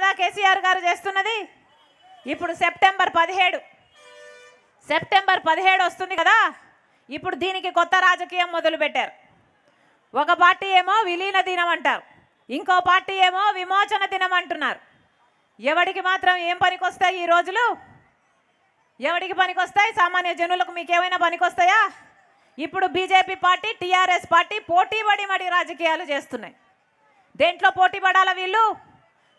కదా కేసీఆర్ గారు చేస్తున్నది ఇప్పుడు సెప్టెంబర్ పదిహేడు సెప్టెంబర్ పదిహేడు వస్తుంది కదా ఇప్పుడు దీనికి కొత్త రాజకీయం మొదలుపెట్టారు ఒక పార్టీ ఏమో విలీన దినం అంటారు ఇంకో పార్టీ ఏమో విమోచన దినం అంటున్నారు ఎవడికి మాత్రం ఏం పనికొస్తాయి ఈ రోజులు ఎవడికి పనికొస్తాయి సామాన్య జనులకు మీకేమైనా పనికొస్తాయా ఇప్పుడు బీజేపీ పార్టీ టీఆర్ఎస్ పార్టీ పోటీ పడి మడి రాజకీయాలు చేస్తున్నాయి దేంట్లో పోటీ పడాలా వీళ్ళు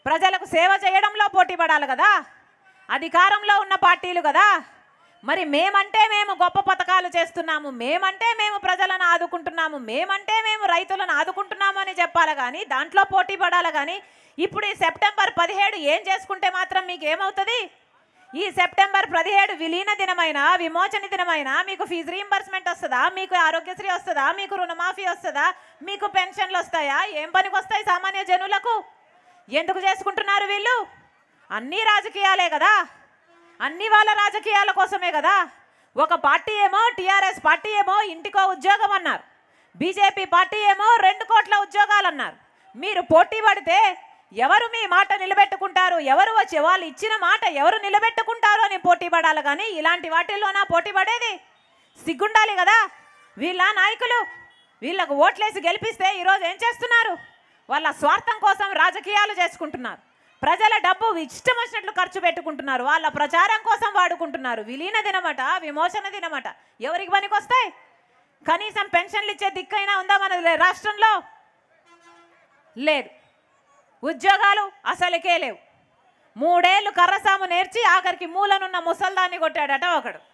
ప్రజలకు సేవ చేయడంలో పోటీ పడాలి కదా అధికారంలో ఉన్న పార్టీలు కదా మరి మేమంటే మేము గొప్ప పథకాలు చేస్తున్నాము మేమంటే మేము ప్రజలను ఆదుకుంటున్నాము మేమంటే మేము రైతులను ఆదుకుంటున్నాము అని చెప్పాలి కానీ దాంట్లో పోటీ పడాలి కానీ ఇప్పుడు ఈ సెప్టెంబర్ పదిహేడు ఏం చేసుకుంటే మాత్రం మీకు ఏమవుతుంది ఈ సెప్టెంబర్ పదిహేడు విలీన దినమైన విమోచన దినమైన మీకు ఫీజు రీఎంబర్స్మెంట్ వస్తుందా మీకు ఆరోగ్యశ్రీ వస్తుందా మీకు రుణమాఫీ వస్తుందా మీకు పెన్షన్లు వస్తాయా ఏం పనికి వస్తాయి సామాన్య జనులకు ఎందుకు చేసుకుంటున్నారు వీళ్ళు అన్నీ రాజకీయాలే కదా అన్ని వాళ్ళ రాజకీయాల కోసమే కదా ఒక పార్టీ ఏమో టీఆర్ఎస్ పార్టీ ఏమో ఇంటికో ఉద్యోగం అన్నారు బీజేపీ పార్టీ ఏమో రెండు కోట్ల ఉద్యోగాలు అన్నారు మీరు పోటీ పడితే ఎవరు మీ మాట నిలబెట్టుకుంటారు ఎవరు వచ్చి వాళ్ళు ఇచ్చిన మాట ఎవరు నిలబెట్టుకుంటారు అని పోటీ పడాలి కానీ ఇలాంటి వాటిల్లోనా పోటీ పడేది సిగ్గుండాలి కదా వీళ్ళ నాయకులు వీళ్ళకు ఓట్లేసి గెలిపిస్తే ఈరోజు ఏం చేస్తున్నారు వాళ్ళ స్వార్థం కోసం రాజకీయాలు చేసుకుంటున్నారు ప్రజల డబ్బు ఇష్టం వచ్చినట్లు ఖర్చు పెట్టుకుంటున్నారు వాళ్ళ ప్రచారం కోసం వాడుకుంటున్నారు విలీన దినమట విమోచన దినమట ఎవరికి పనికి వస్తాయి కనీసం పెన్షన్లు ఇచ్చే దిక్కైనా ఉందా మన రాష్ట్రంలో లేదు ఉద్యోగాలు అసలుకే లేవు మూడేళ్ళు కర్రసాము నేర్చి ఆఖరికి మూలనున్న ముసల్దాన్ని కొట్టాడట ఒకడు